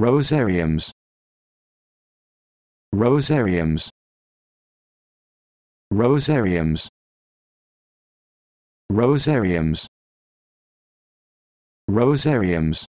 Rosariums Rosariums Rosariums Rosariums Rosariums